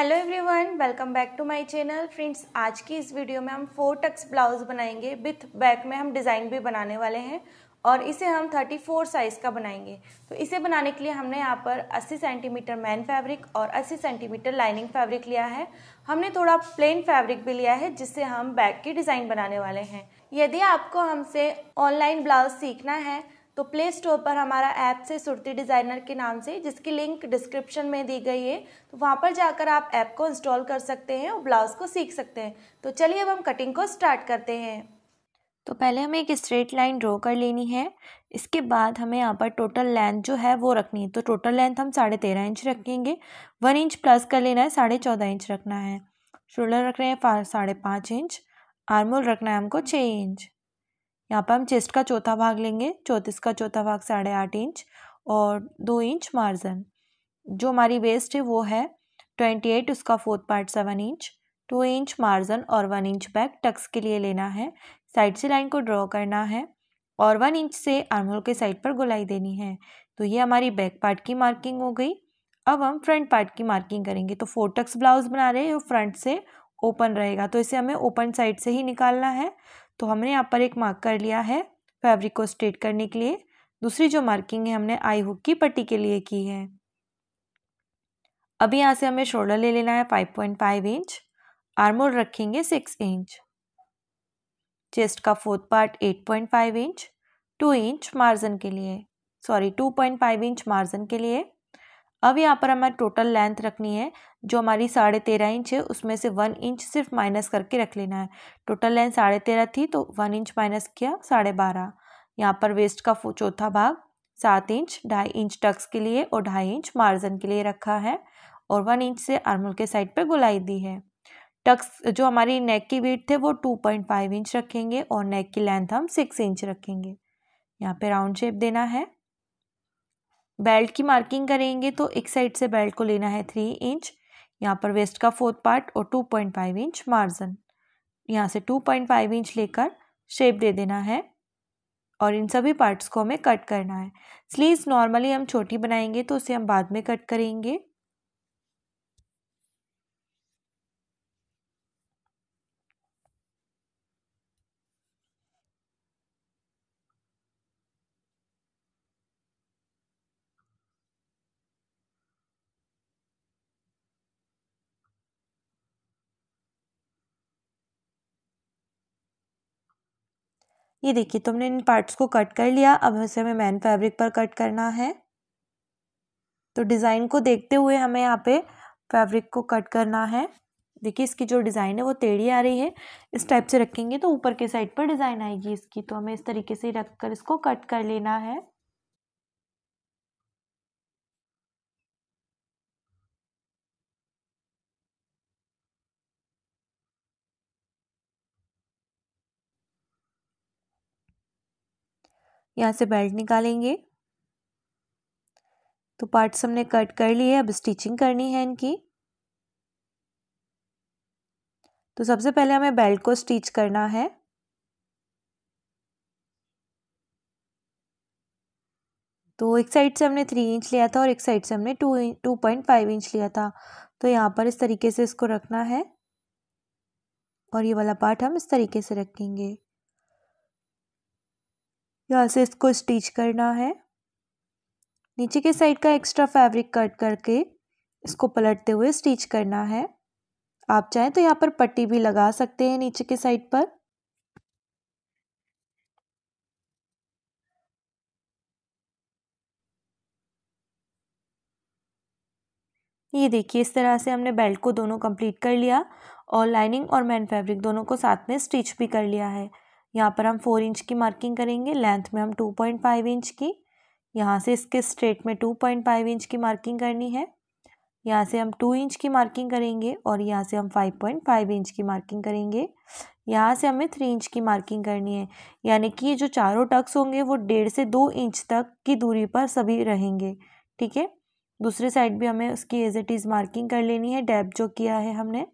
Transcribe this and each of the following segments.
hello everyone welcome back to my channel friends आज की इस वीडियो में हम फोर टक्स ब्लाउज बनाएंगे विथ बैक में हम डिज़ाइन भी बनाने वाले हैं और इसे हम 34 साइज़ का बनाएंगे तो इसे बनाने के लिए हमने यहाँ पर 80 सेंटीमीटर मैन फैब्रिक और 80 सेंटीमीटर लाइनिंग फैब्रिक लिया है हमने थोड़ा प्लेन फैब्रिक भी लिया है जिससे हम बैक की डिज़ाइन बनाने वाले हैं यदि आपको हमसे ऑनलाइन ब्लाउज सीखना है तो प्ले स्टोर पर हमारा ऐप से सुरती डिज़ाइनर के नाम से जिसकी लिंक डिस्क्रिप्शन में दी गई है तो वहाँ पर जाकर आप ऐप को इंस्टॉल कर सकते हैं और ब्लाउज़ को सीख सकते हैं तो चलिए अब हम कटिंग को स्टार्ट करते हैं तो पहले हमें एक स्ट्रेट लाइन ड्रॉ कर लेनी है इसके बाद हमें यहाँ पर टोटल लेंथ जो है वो रखनी है तो टोटल लेंथ हम साढ़े तेरह इंच रखेंगे वन इंच प्लस कर लेना है साढ़े चौदह इंच रखना है शोल्डर रख रहे हैं साढ़े पाँच इंच आर्मोल रखना है हमको छः इंच यहाँ पर हम चेस्ट का चौथा भाग लेंगे चौतीस का चौथा भाग साढ़े आठ इंच और दो इंच मार्जन जो हमारी वेस्ट है वो है ट्वेंटी एट उसका fourth part seven inch two inch margin और वन इंच बैक टक्स के लिए लेना है साइड से लाइन को ड्रॉ करना है और वन इंच से आर्मोल के साइड पर गोलाई देनी है तो ये हमारी बैक पार्ट की मार्किंग हो गई अब हम फ्रंट पार्ट की मार्किंग करेंगे तो फोर टक्स ब्लाउज बना रहे हैं और फ्रंट से ओपन रहेगा तो इसे हमें ओपन साइड से ही निकालना है तो हमने यहाँ पर एक मार्क कर लिया है फैब्रिक को स्ट्रेट करने के लिए दूसरी जो मार्किंग है हमने आई हुक की पट्टी के लिए की है अभी यहाँ से हमें शोल्डर ले लेना है five point five inch armhole रखेंगे सिक्स इंच चेस्ट का fourth part eight point five inch two inch margin के लिए sorry two point five inch margin के लिए अब यहाँ पर हमें टोटल लेंथ रखनी है जो हमारी साढ़े तेरह इंच है उसमें से वन इंच सिर्फ माइनस करके रख लेना है टोटल लेंथ साढ़े तेरह थी तो वन इंच माइनस किया साढ़े बारह यहाँ पर वेस्ट का चौथा भाग सात इंच ढाई इंच टक्स के लिए और ढाई इंच मार्जिन के लिए रखा है और वन इंच से आर्मोल के साइड पर गुलाई दी है टक्स जो हमारी नेक की वीट थे वो टू पॉइंट फाइव इंच रखेंगे और नेक की लेंथ हम सिक्स इंच रखेंगे यहाँ पर राउंड शेप देना है बेल्ट की मार्किंग करेंगे तो एक साइड से बेल्ट को लेना है थ्री इंच यहाँ पर वेस्ट का फोर्थ पार्ट और two point five inch margin यहाँ से टू पॉइंट फाइव इंच लेकर शेप दे देना है और इन सभी पार्ट्स को हमें कट करना है स्लीव्स नॉर्मली हम छोटी बनाएंगे तो उसे हम बाद में कट करेंगे ये देखिए तुमने इन पार्ट्स को कट कर लिया अब इसे हमें मैन फैब्रिक पर कट करना है तो डिज़ाइन को देखते हुए हमें यहाँ पे फैब्रिक को कट करना है देखिए इसकी जो डिज़ाइन है वो टेढ़ी आ रही है इस टाइप से रखेंगे तो ऊपर के साइड पर डिज़ाइन आएगी इसकी तो हमें इस तरीके से रख कर इसको कट कर लेना है यहाँ से बेल्ट निकालेंगे तो पार्ट्स हमने कट कर लिए अब स्टिचिंग करनी है इनकी तो सबसे पहले हमें बेल्ट को स्टिच करना है तो एक साइड से हमने थ्री इंच लिया था और एक साइड से हमने two two point five inch लिया था तो यहाँ पर इस तरीके से इसको रखना है और ये वाला पार्ट हम इस तरीके से रखेंगे यहाँ से इसको स्टिच करना है नीचे के साइड का एक्स्ट्रा फैब्रिक कट करके इसको पलटते हुए स्टिच करना है आप चाहें तो यहाँ पर पट्टी भी लगा सकते हैं नीचे के साइड पर ये देखिए इस तरह से हमने बेल्ट को दोनों कंप्लीट कर लिया और लाइनिंग और मैन फैब्रिक दोनों को साथ में स्टिच भी कर लिया है यहाँ पर हम फोर इंच की मार्किंग करेंगे लेंथ में हम टू पॉइंट फाइव इंच की यहाँ से इसके स्ट्रेट में टू पॉइंट फाइव इंच की मार्किंग करनी है यहाँ से हम टू इंच की मार्किंग करेंगे और यहाँ से हम फाइव पॉइंट फाइव इंच की मार्किंग करेंगे यहाँ से हमें थ्री इंच की मार्किंग करनी है यानी कि ये जो चारों टक्स होंगे वो डेढ़ से दो इंच तक की दूरी पर सभी रहेंगे ठीक है दूसरे साइड भी हमें उसकी एज इट इज़ मार्किंग कर लेनी है डैप जो किया है हमने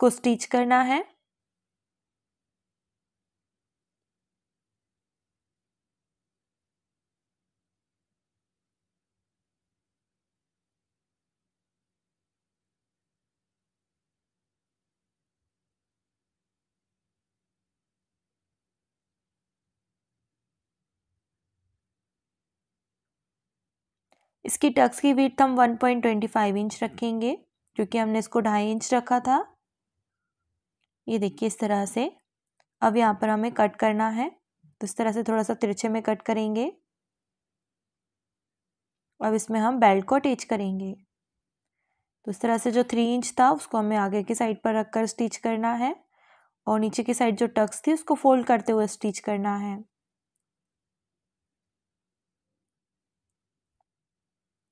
इसको स्टिच करना है इसकी टक्स की वीट हम 1.25 इंच रखेंगे क्योंकि हमने इसको ढाई इंच रखा था ये देखिए इस तरह से अब यहाँ पर हमें कट करना है तो इस तरह से थोड़ा सा तिरछे में कट करेंगे अब इसमें हम बेल्ट को अटैच करेंगे तो इस तरह से जो थ्री इंच था उसको हमें आगे की साइड पर रखकर स्टिच करना है और नीचे की साइड जो टक्स थी उसको फोल्ड करते हुए स्टिच करना है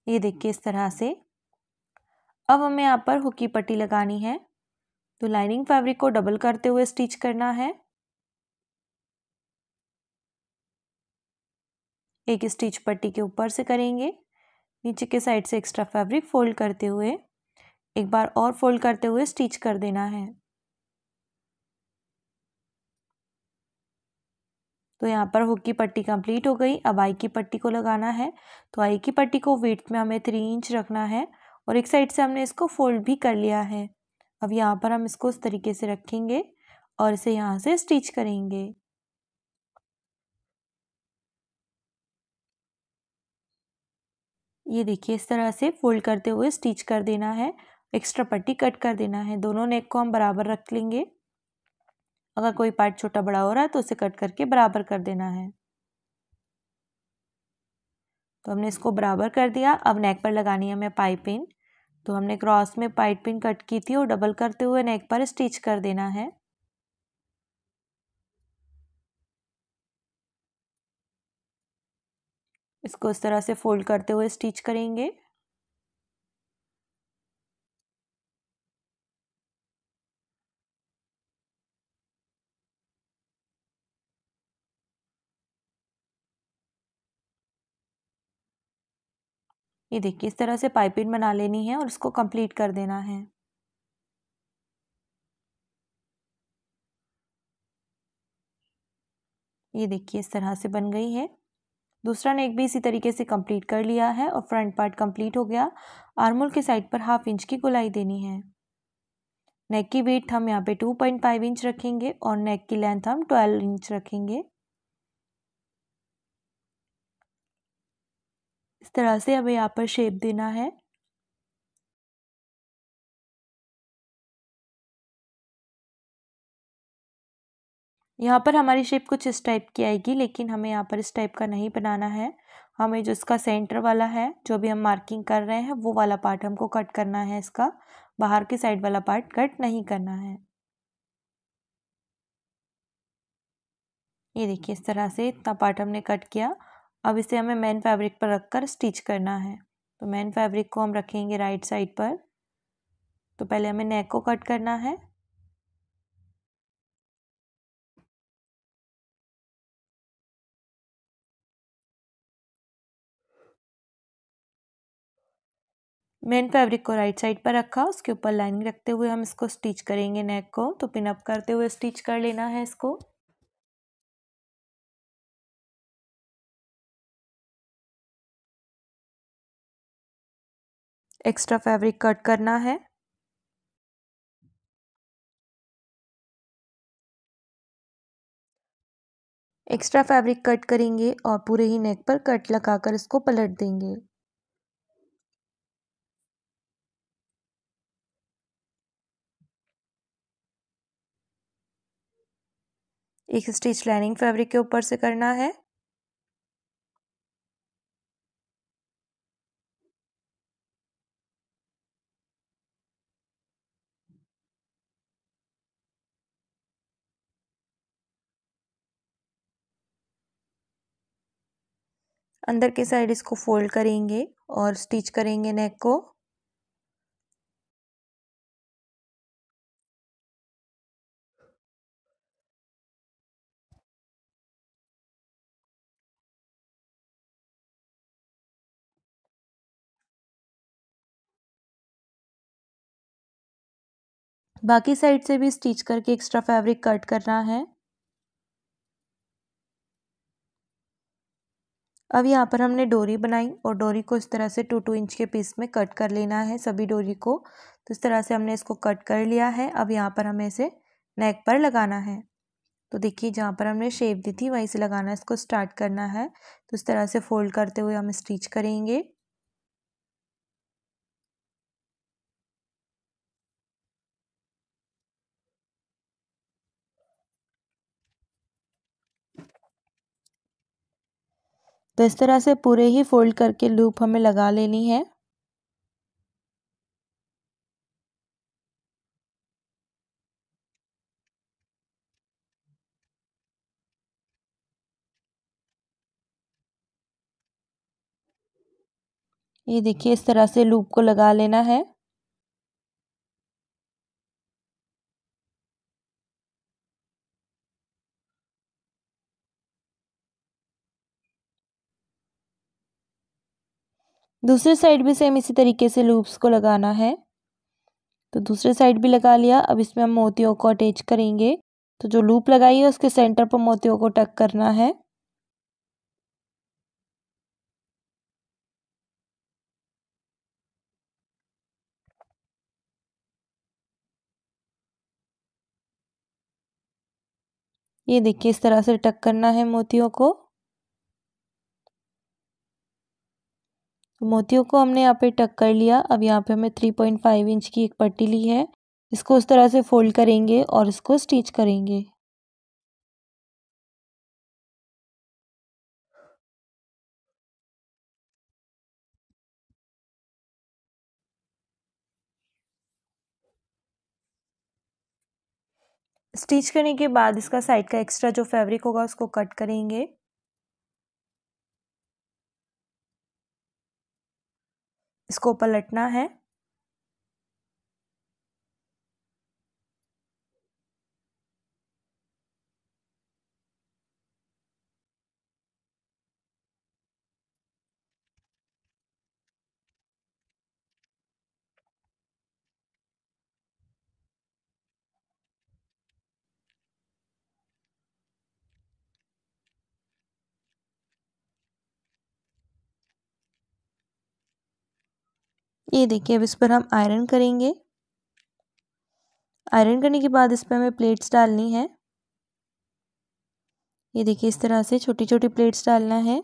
ये देखिए इस तरह से अब हमें यहाँ पर हुकी पट्टी लगानी है तो लाइनिंग फैब्रिक को डबल करते हुए स्टिच करना है एक स्टिच पट्टी के ऊपर से करेंगे नीचे के साइड से एक्स्ट्रा फैब्रिक फोल्ड करते हुए एक बार और फोल्ड करते हुए स्टिच कर देना है तो यहाँ पर हुक की पट्टी कंप्लीट हो गई अब आई की पट्टी को लगाना है तो आई की पट्टी को वेट में हमें थ्री इंच रखना है और एक साइड से हमने इसको फोल्ड भी कर लिया है अब यहाँ पर हम इसको इस तरीके से रखेंगे और इसे यहाँ से स्टिच करेंगे ये देखिए इस तरह से फोल्ड करते हुए स्टिच कर देना है एक्स्ट्रा पट्टी कट कर देना है दोनों नेक को हम बराबर रख लेंगे अगर कोई पार्ट छोटा बड़ा हो रहा है तो उसे कट करके बराबर कर देना है तो हमने इसको बराबर कर दिया अब नेक पर लगानी है हमें पाइपिंग तो हमने क्रॉस में पाइट पिन कट की थी और डबल करते हुए नेक पर स्टिच कर देना है इसको इस तरह से फोल्ड करते हुए स्टिच करेंगे ये देखिए इस तरह से पाइपिंग बना लेनी है और इसको कंप्लीट कर देना है ये देखिए इस तरह से बन गई है दूसरा नेक भी इसी तरीके से कंप्लीट कर लिया है और फ्रंट पार्ट कंप्लीट हो गया आर्मोल के साइड पर हाफ इंच की गुलाई देनी है नेक की वेट हम यहाँ पे टू पॉइंट फाइव इंच रखेंगे और नेक की लेंथ हम ट्वेल्व इंच रखेंगे इस तरह से हमें यहाँ पर शेप देना है यहाँ पर हमारी शेप कुछ इस टाइप की आएगी लेकिन हमें यहाँ पर इस टाइप का नहीं बनाना है हमें जो इसका सेंटर वाला है जो भी हम मार्किंग कर रहे हैं वो वाला पार्ट हमको कट करना है इसका बाहर के साइड वाला पार्ट कट नहीं करना है ये देखिए इस तरह से इतना पार्ट हमने कट किया अब इसे हमें मेन फैब्रिक पर रख कर स्टिच करना है तो मेन फैब्रिक को हम रखेंगे राइट साइड पर तो पहले हमें नेक को कट करना है मेन फैब्रिक को राइट साइड पर रखा उसके ऊपर लाइनिंग रखते हुए हम इसको स्टिच करेंगे नेक को तो पिनअप करते हुए स्टिच कर लेना है इसको एक्स्ट्रा फैब्रिक कट करना है एक्स्ट्रा फैब्रिक कट करेंगे और पूरे ही नेक पर कट लगाकर इसको पलट देंगे एक स्टिच लाइनिंग फैब्रिक के ऊपर से करना है अंदर के साइड इसको फोल्ड करेंगे और स्टिच करेंगे नेक को बाकी साइड से भी स्टिच करके एक्स्ट्रा फैब्रिक कट करना है अब यहाँ पर हमने डोरी बनाई और डोरी को इस तरह से टू टू इंच के पीस में कट कर लेना है सभी डोरी को तो इस तरह से हमने इसको कट कर लिया है अब यहाँ पर हमें इसे नेक पर लगाना है तो देखिए जहाँ पर हमने शेप दी थी वहीं से लगाना है इसको स्टार्ट करना है तो इस तरह से फोल्ड करते हुए हम स्टिच करेंगे तो इस तरह से पूरे ही फोल्ड करके लूप हमें लगा लेनी है ये देखिए इस तरह से लूप को लगा लेना है दूसरे साइड भी सेम इसी तरीके से लूप्स को लगाना है तो दूसरे साइड भी लगा लिया अब इसमें हम मोतियों को अटैच करेंगे तो जो लूप लगाई है उसके सेंटर पर मोतियों को टक करना है ये देखिए इस तरह से टक करना है मोतियों को तो मोतियों को हमने यहाँ पे टक कर लिया अब यहाँ पे हमें थ्री पॉइंट फाइव इंच की एक पट्टी ली है इसको उस तरह से फोल्ड करेंगे और इसको स्टिच करेंगे स्टिच करने के बाद इसका साइड का एक्स्ट्रा जो फैब्रिक होगा उसको कट करेंगे इसको पलटना है ये देखिए अब इस पर हम आयरन करेंगे आयरन करने के बाद इस पर हमें प्लेट्स डालनी है ये देखिए इस तरह से छोटी छोटी प्लेट्स डालना है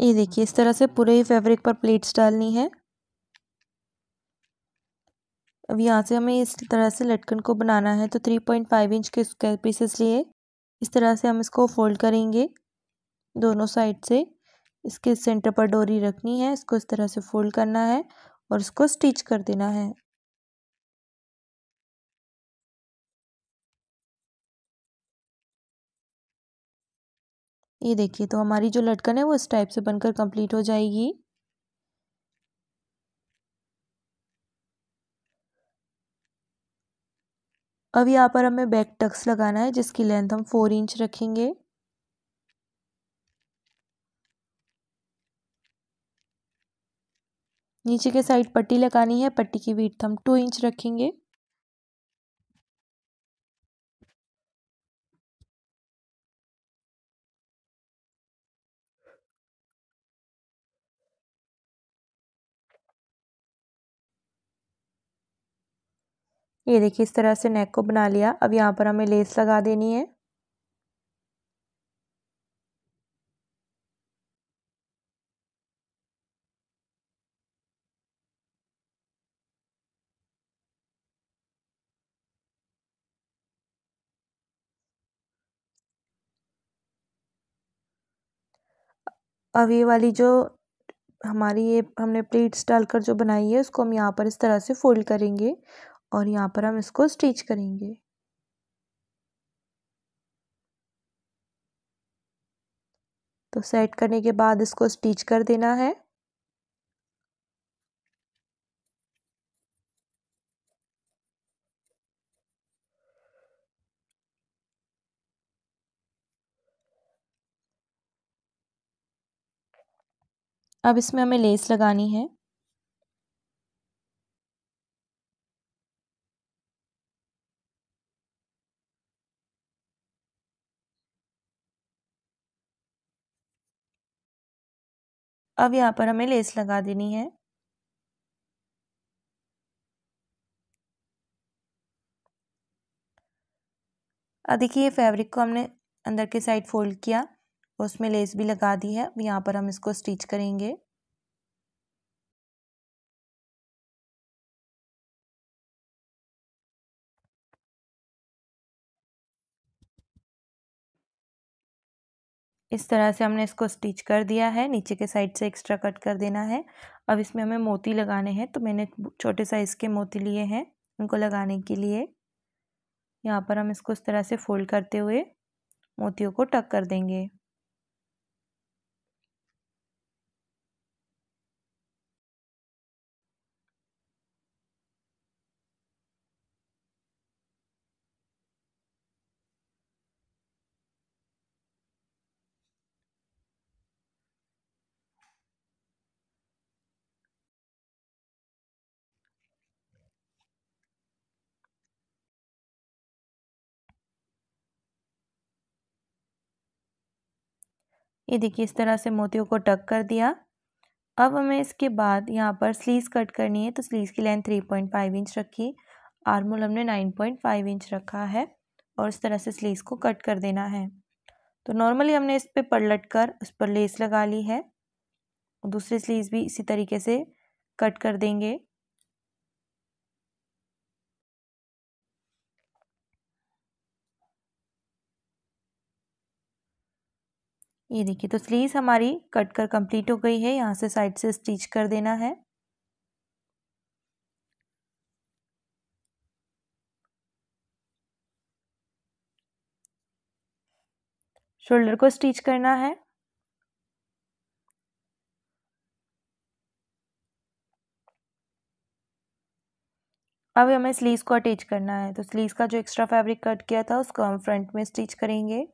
ये देखिए इस तरह से पूरे ही फैब्रिक पर प्लेट्स डालनी है अब यहाँ से हमें इस तरह से लटकन को बनाना है तो थ्री पॉइंट फाइव इंच के स्क्वायर पीसेस लिए इस तरह से हम इसको फोल्ड करेंगे दोनों साइड से इसके सेंटर पर डोरी रखनी है इसको इस तरह से फोल्ड करना है और इसको स्टिच कर देना है ये देखिए तो हमारी जो लटकन है वो इस टाइप से बनकर कंप्लीट हो जाएगी अब यहाँ पर हमें बैक टक्स लगाना है जिसकी लेंथ हम फोर इंच रखेंगे नीचे के साइड पट्टी लगानी है पट्टी की वीट हम टू इंच रखेंगे ये देखिए इस तरह से नेक को बना लिया अब यहाँ पर हमें लेस लगा देनी है अब ये वाली जो हमारी ये हमने प्लेट्स डालकर जो बनाई है उसको हम यहाँ पर इस तरह से फोल्ड करेंगे और यहाँ पर हम इसको स्टिच करेंगे तो सेट करने के बाद इसको स्टिच कर देना है अब इसमें हमें लेस लगानी है अब यहाँ पर हमें लेस लगा देनी है अब देखिए ये फैब्रिक को हमने अंदर के साइड फोल्ड किया उसमें लेस भी लगा दी है अब यहाँ पर हम इसको स्टिच करेंगे इस तरह से हमने इसको स्टिच कर दिया है नीचे के साइड से एक्स्ट्रा कट कर देना है अब इसमें हमें मोती लगाने हैं तो मैंने छोटे साइज़ के मोती लिए हैं उनको लगाने के लिए यहाँ पर हम इसको इस तरह से फोल्ड करते हुए मोतियों को टक कर देंगे ये देखिए इस तरह से मोतियों को टक कर दिया अब हमें इसके बाद यहाँ पर स्लीव कट करनी है तो स्लीव की length three point five inch रखी आर्मोल हमने नाइन पॉइंट फाइव इंच रखा है और इस तरह से स्लीव को कट कर देना है तो नॉर्मली हमने इस पर पलट कर उस पर लेस लगा ली है दूसरी स्लीव भी इसी तरीके से कट कर देंगे ये देखिए तो स्लीव हमारी कट कर कंप्लीट हो गई है यहाँ से साइड से स्टिच कर देना है शोल्डर को स्टिच करना है अब हमें स्लीव को अटैच करना है तो स्लीव का जो एक्स्ट्रा फैब्रिक कट किया था उसको हम फ्रंट में स्टिच करेंगे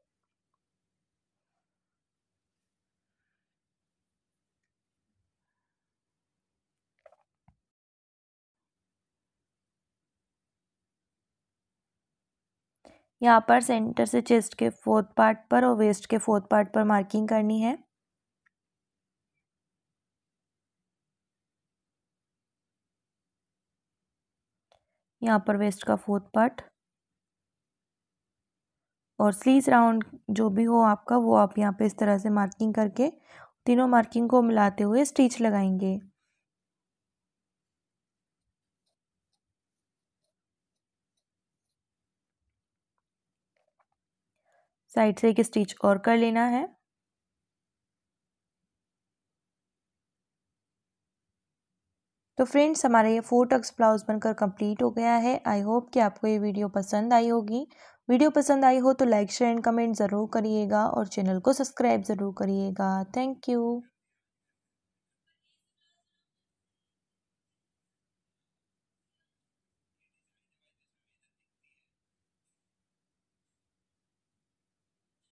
यहाँ पर सेंटर से चेस्ट के फोर्थ पार्ट पर और वेस्ट के फोर्थ पार्ट पर मार्किंग करनी है यहाँ पर वेस्ट का फोर्थ पार्ट और स्लीस राउंड जो भी हो आपका वो आप यहाँ पे इस तरह से मार्किंग करके तीनों मार्किंग को मिलाते हुए स्टिच लगाएंगे साइड से एक स्टिच और कर लेना है तो फ्रेंड्स हमारा ये फोर टक्स ब्लाउज बनकर कंप्लीट हो गया है आई होप कि आपको ये वीडियो पसंद आई होगी वीडियो पसंद आई हो तो लाइक शेयर एंड कमेंट ज़रूर करिएगा और चैनल को सब्सक्राइब ज़रूर करिएगा थैंक यू